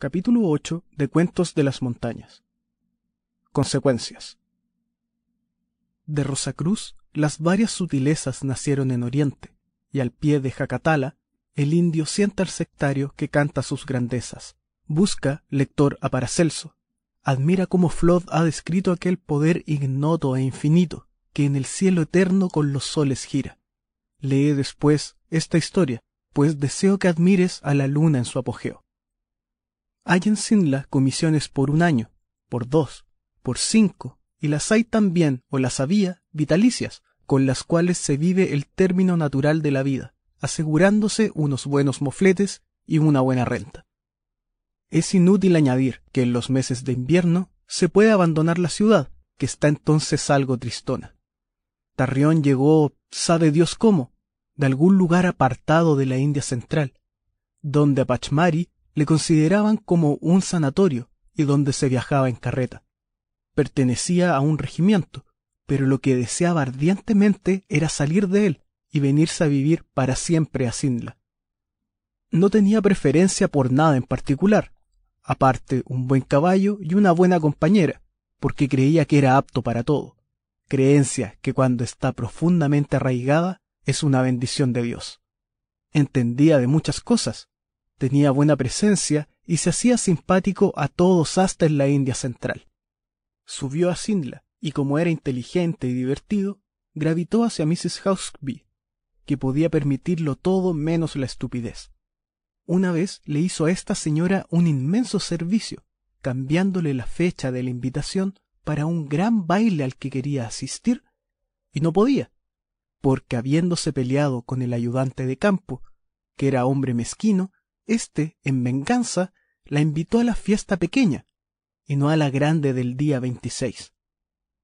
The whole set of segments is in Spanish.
Capítulo 8 de Cuentos de las Montañas. Consecuencias. De Rosacruz, las varias sutilezas nacieron en Oriente, y al pie de Jacatala, el indio sienta al sectario que canta sus grandezas, busca lector a Paracelso, admira cómo Flod ha descrito aquel poder ignoto e infinito que en el cielo eterno con los soles gira. Lee después esta historia, pues deseo que admires a la luna en su apogeo hay en sinla comisiones por un año, por dos, por cinco, y las hay también, o las había, vitalicias, con las cuales se vive el término natural de la vida, asegurándose unos buenos mofletes y una buena renta. Es inútil añadir que en los meses de invierno se puede abandonar la ciudad, que está entonces algo tristona. Tarrión llegó, sabe Dios cómo, de algún lugar apartado de la India central, donde a Pachmari le consideraban como un sanatorio y donde se viajaba en carreta. Pertenecía a un regimiento, pero lo que deseaba ardientemente era salir de él y venirse a vivir para siempre a Sindla. No tenía preferencia por nada en particular, aparte un buen caballo y una buena compañera, porque creía que era apto para todo, creencia que cuando está profundamente arraigada es una bendición de Dios. Entendía de muchas cosas, tenía buena presencia y se hacía simpático a todos hasta en la India central. Subió a Sindla y como era inteligente y divertido, gravitó hacia Mrs. Houseby, que podía permitirlo todo menos la estupidez. Una vez le hizo a esta señora un inmenso servicio, cambiándole la fecha de la invitación para un gran baile al que quería asistir, y no podía, porque habiéndose peleado con el ayudante de campo, que era hombre mezquino, este, en venganza, la invitó a la fiesta pequeña, y no a la grande del día veintiséis.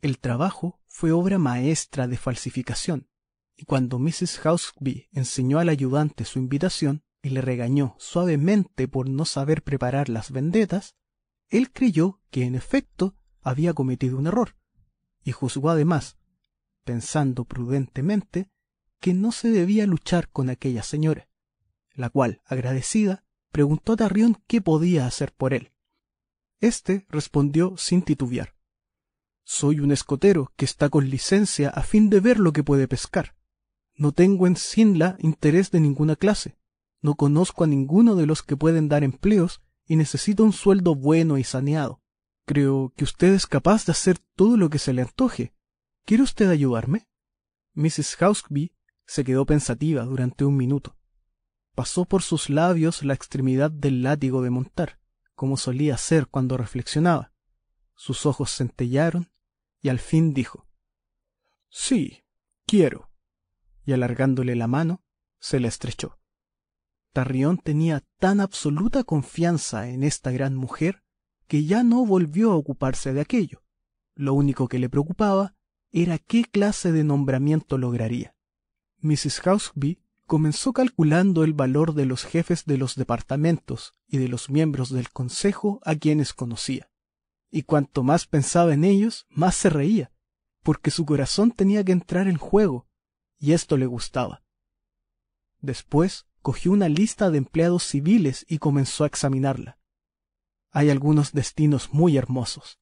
El trabajo fue obra maestra de falsificación, y cuando Mrs. Houseby enseñó al ayudante su invitación y le regañó suavemente por no saber preparar las vendetas, él creyó que en efecto había cometido un error, y juzgó además, pensando prudentemente, que no se debía luchar con aquella señora la cual, agradecida, preguntó a Tarrión qué podía hacer por él. Este respondió sin titubear. Soy un escotero que está con licencia a fin de ver lo que puede pescar. No tengo en Sinla interés de ninguna clase. No conozco a ninguno de los que pueden dar empleos y necesito un sueldo bueno y saneado. Creo que usted es capaz de hacer todo lo que se le antoje. ¿Quiere usted ayudarme? Mrs. Houseby se quedó pensativa durante un minuto pasó por sus labios la extremidad del látigo de montar, como solía hacer cuando reflexionaba. Sus ojos centellaron y al fin dijo Sí, quiero. Y alargándole la mano, se la estrechó. Tarrión tenía tan absoluta confianza en esta gran mujer que ya no volvió a ocuparse de aquello. Lo único que le preocupaba era qué clase de nombramiento lograría. Mrs comenzó calculando el valor de los jefes de los departamentos y de los miembros del consejo a quienes conocía. Y cuanto más pensaba en ellos, más se reía, porque su corazón tenía que entrar en juego, y esto le gustaba. Después cogió una lista de empleados civiles y comenzó a examinarla. Hay algunos destinos muy hermosos.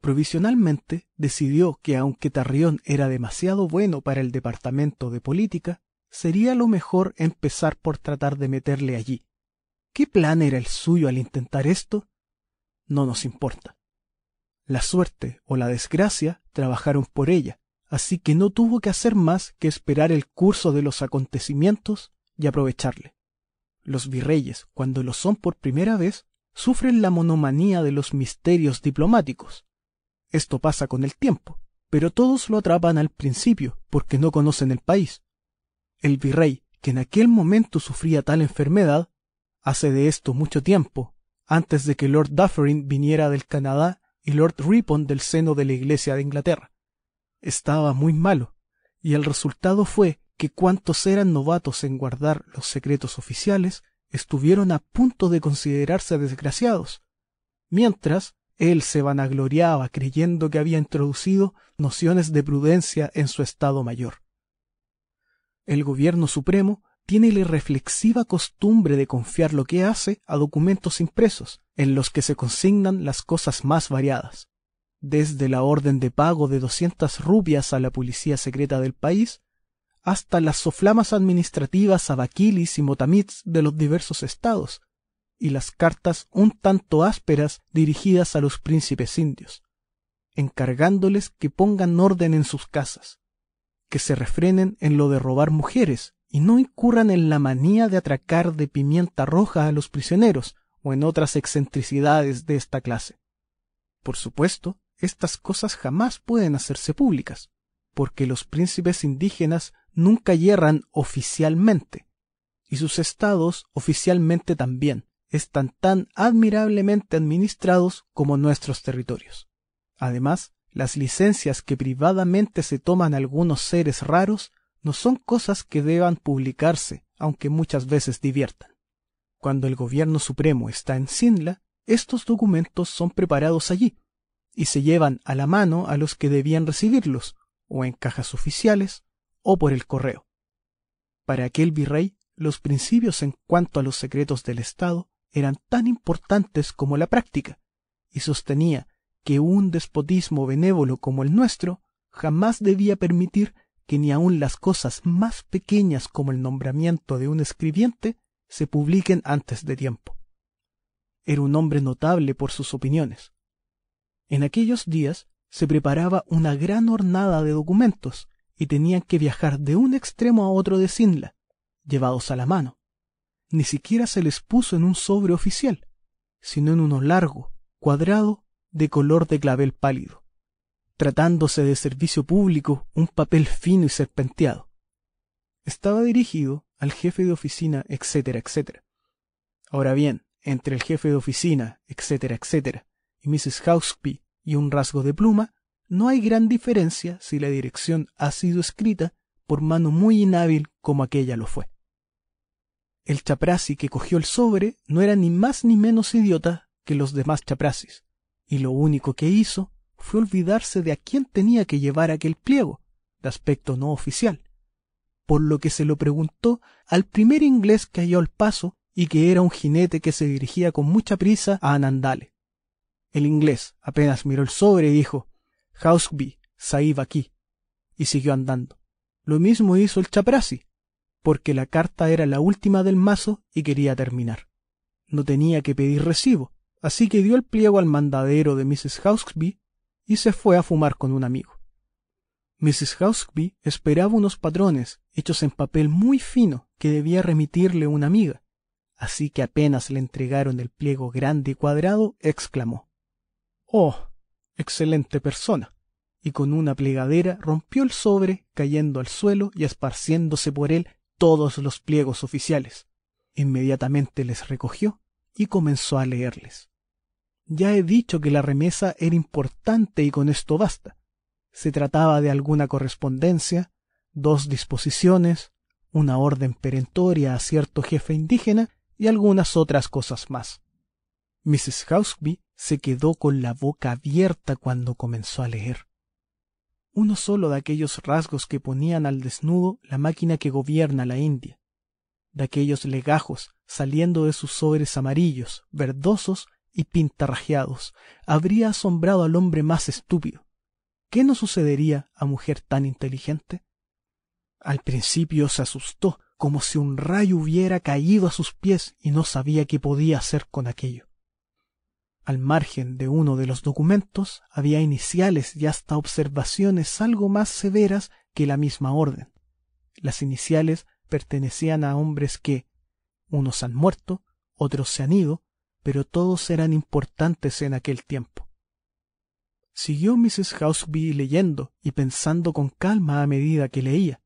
Provisionalmente decidió que aunque Tarrión era demasiado bueno para el departamento de política, sería lo mejor empezar por tratar de meterle allí. ¿Qué plan era el suyo al intentar esto? No nos importa. La suerte o la desgracia trabajaron por ella, así que no tuvo que hacer más que esperar el curso de los acontecimientos y aprovecharle. Los virreyes, cuando lo son por primera vez, sufren la monomanía de los misterios diplomáticos. Esto pasa con el tiempo, pero todos lo atrapan al principio porque no conocen el país. El virrey, que en aquel momento sufría tal enfermedad, hace de esto mucho tiempo, antes de que Lord Dufferin viniera del Canadá y Lord Ripon del seno de la Iglesia de Inglaterra. Estaba muy malo, y el resultado fue que cuantos eran novatos en guardar los secretos oficiales estuvieron a punto de considerarse desgraciados, mientras él se vanagloriaba creyendo que había introducido nociones de prudencia en su estado mayor. El gobierno supremo tiene la irreflexiva costumbre de confiar lo que hace a documentos impresos, en los que se consignan las cosas más variadas. Desde la orden de pago de doscientas rubias a la policía secreta del país, hasta las soflamas administrativas a baquilis y motamits de los diversos estados, y las cartas un tanto ásperas dirigidas a los príncipes indios, encargándoles que pongan orden en sus casas, que se refrenen en lo de robar mujeres y no incurran en la manía de atracar de pimienta roja a los prisioneros o en otras excentricidades de esta clase. Por supuesto, estas cosas jamás pueden hacerse públicas, porque los príncipes indígenas nunca hierran oficialmente, y sus estados oficialmente también están tan admirablemente administrados como nuestros territorios. Además, las licencias que privadamente se toman algunos seres raros no son cosas que deban publicarse, aunque muchas veces diviertan. Cuando el gobierno supremo está en sinla estos documentos son preparados allí y se llevan a la mano a los que debían recibirlos, o en cajas oficiales, o por el correo. Para aquel virrey, los principios en cuanto a los secretos del Estado eran tan importantes como la práctica, y sostenía que un despotismo benévolo como el nuestro jamás debía permitir que ni aun las cosas más pequeñas como el nombramiento de un escribiente se publiquen antes de tiempo. Era un hombre notable por sus opiniones. En aquellos días se preparaba una gran hornada de documentos y tenían que viajar de un extremo a otro de sinla llevados a la mano. Ni siquiera se les puso en un sobre oficial, sino en uno largo, cuadrado de color de clavel pálido, tratándose de servicio público un papel fino y serpenteado. Estaba dirigido al jefe de oficina, etcétera, etcétera. Ahora bien, entre el jefe de oficina, etcétera, etcétera, y Mrs. Houseby y un rasgo de pluma, no hay gran diferencia si la dirección ha sido escrita por mano muy inhábil como aquella lo fue. El chaprasi que cogió el sobre no era ni más ni menos idiota que los demás chaprasis, y lo único que hizo fue olvidarse de a quién tenía que llevar aquel pliego, de aspecto no oficial, por lo que se lo preguntó al primer inglés que halló al paso y que era un jinete que se dirigía con mucha prisa a Anandale. El inglés apenas miró el sobre y dijo Houseby, Saib aquí, y siguió andando. Lo mismo hizo el chaprasi, porque la carta era la última del mazo y quería terminar. No tenía que pedir recibo, así que dio el pliego al mandadero de Mrs. Hawksby y se fue a fumar con un amigo. Mrs. Hawksby esperaba unos padrones hechos en papel muy fino que debía remitirle una amiga, así que apenas le entregaron el pliego grande y cuadrado, exclamó Oh, excelente persona. y con una plegadera rompió el sobre, cayendo al suelo y esparciéndose por él todos los pliegos oficiales. Inmediatamente les recogió y comenzó a leerles. Ya he dicho que la remesa era importante y con esto basta. Se trataba de alguna correspondencia, dos disposiciones, una orden perentoria a cierto jefe indígena y algunas otras cosas más. Mrs. Houseby se quedó con la boca abierta cuando comenzó a leer. Uno solo de aquellos rasgos que ponían al desnudo la máquina que gobierna la India, de aquellos legajos saliendo de sus sobres amarillos, verdosos y pintarrajeados habría asombrado al hombre más estúpido. ¿Qué no sucedería a mujer tan inteligente? Al principio se asustó, como si un rayo hubiera caído a sus pies y no sabía qué podía hacer con aquello. Al margen de uno de los documentos había iniciales y hasta observaciones algo más severas que la misma orden. Las iniciales pertenecían a hombres que, unos han muerto, otros se han ido, pero todos eran importantes en aquel tiempo. Siguió Mrs. Houseby leyendo y pensando con calma a medida que leía,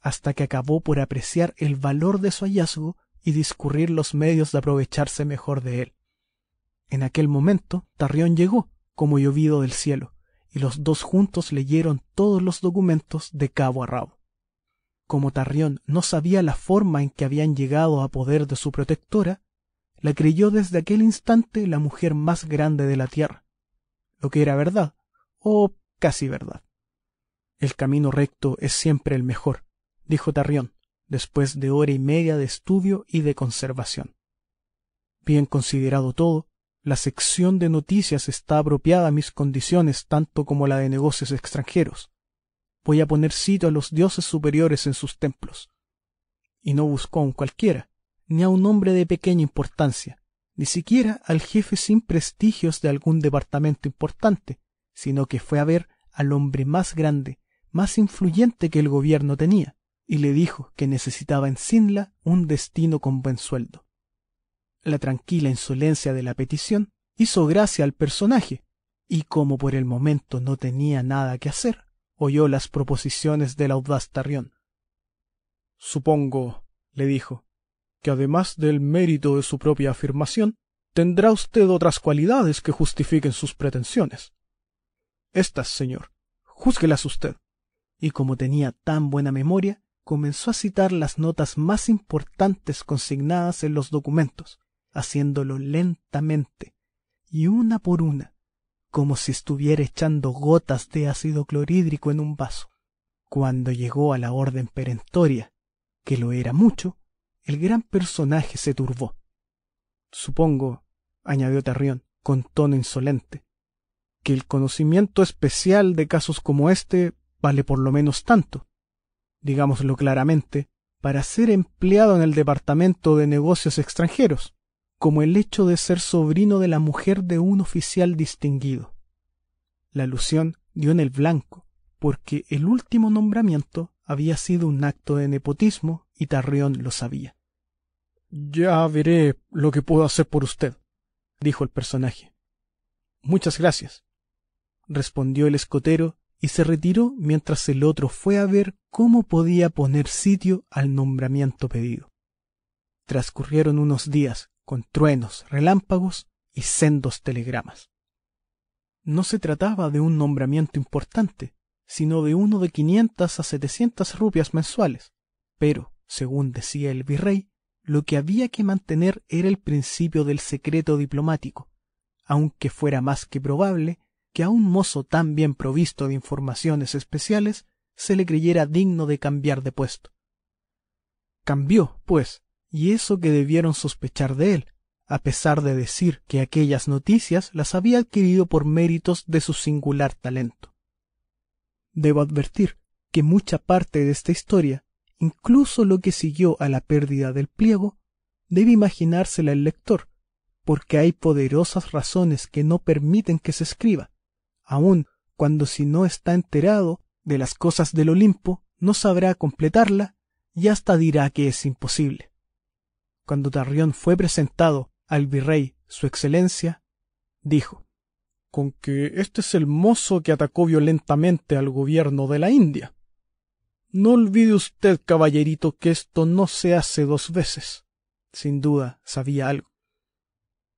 hasta que acabó por apreciar el valor de su hallazgo y discurrir los medios de aprovecharse mejor de él. En aquel momento, Tarrión llegó, como llovido del cielo, y los dos juntos leyeron todos los documentos de cabo a rabo. Como Tarrión no sabía la forma en que habían llegado a poder de su protectora, la creyó desde aquel instante la mujer más grande de la tierra, lo que era verdad, o casi verdad. El camino recto es siempre el mejor, dijo Tarrión, después de hora y media de estudio y de conservación. Bien considerado todo, la sección de noticias está apropiada a mis condiciones tanto como la de negocios extranjeros. Voy a poner sitio a los dioses superiores en sus templos. Y no buscó a un cualquiera, ni a un hombre de pequeña importancia, ni siquiera al jefe sin prestigios de algún departamento importante, sino que fue a ver al hombre más grande, más influyente que el gobierno tenía, y le dijo que necesitaba en Sinla un destino con buen sueldo. La tranquila insolencia de la petición hizo gracia al personaje, y como por el momento no tenía nada que hacer, oyó las proposiciones del audaz Tarrión. Supongo, le dijo, además del mérito de su propia afirmación, tendrá usted otras cualidades que justifiquen sus pretensiones. Estas, señor, júzguelas usted. Y como tenía tan buena memoria, comenzó a citar las notas más importantes consignadas en los documentos, haciéndolo lentamente, y una por una, como si estuviera echando gotas de ácido clorhídrico en un vaso. Cuando llegó a la orden perentoria, que lo era mucho, el gran personaje se turbó. Supongo, añadió Tarrión, con tono insolente, que el conocimiento especial de casos como este vale por lo menos tanto, digámoslo claramente, para ser empleado en el Departamento de Negocios Extranjeros, como el hecho de ser sobrino de la mujer de un oficial distinguido. La alusión dio en el blanco, porque el último nombramiento había sido un acto de nepotismo y Tarrión lo sabía. Ya veré lo que puedo hacer por usted, dijo el personaje. Muchas gracias, respondió el escotero y se retiró mientras el otro fue a ver cómo podía poner sitio al nombramiento pedido. Transcurrieron unos días con truenos, relámpagos y sendos telegramas. No se trataba de un nombramiento importante, sino de uno de quinientas a setecientas rupias mensuales, pero según decía el virrey, lo que había que mantener era el principio del secreto diplomático, aunque fuera más que probable que a un mozo tan bien provisto de informaciones especiales se le creyera digno de cambiar de puesto. Cambió, pues, y eso que debieron sospechar de él, a pesar de decir que aquellas noticias las había adquirido por méritos de su singular talento. Debo advertir que mucha parte de esta historia Incluso lo que siguió a la pérdida del pliego debe imaginársela el lector, porque hay poderosas razones que no permiten que se escriba, aun cuando si no está enterado de las cosas del Olimpo, no sabrá completarla y hasta dirá que es imposible. Cuando Tarrión fue presentado al virrey, su excelencia, dijo Con que este es el mozo que atacó violentamente al gobierno de la India. No olvide usted, caballerito, que esto no se hace dos veces. Sin duda sabía algo.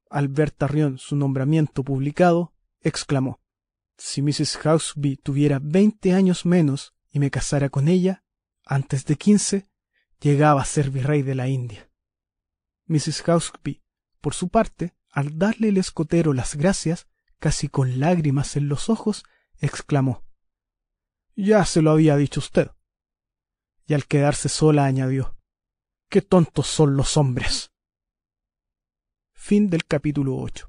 Al ver Tarrión su nombramiento publicado, exclamó Si Mrs. Houseby tuviera veinte años menos y me casara con ella, antes de quince, llegaba a ser virrey de la India. Mrs. Houseby, por su parte, al darle el escotero las gracias, casi con lágrimas en los ojos, exclamó Ya se lo había dicho usted y al quedarse sola añadió Qué tontos son los hombres. Fin del capítulo 8.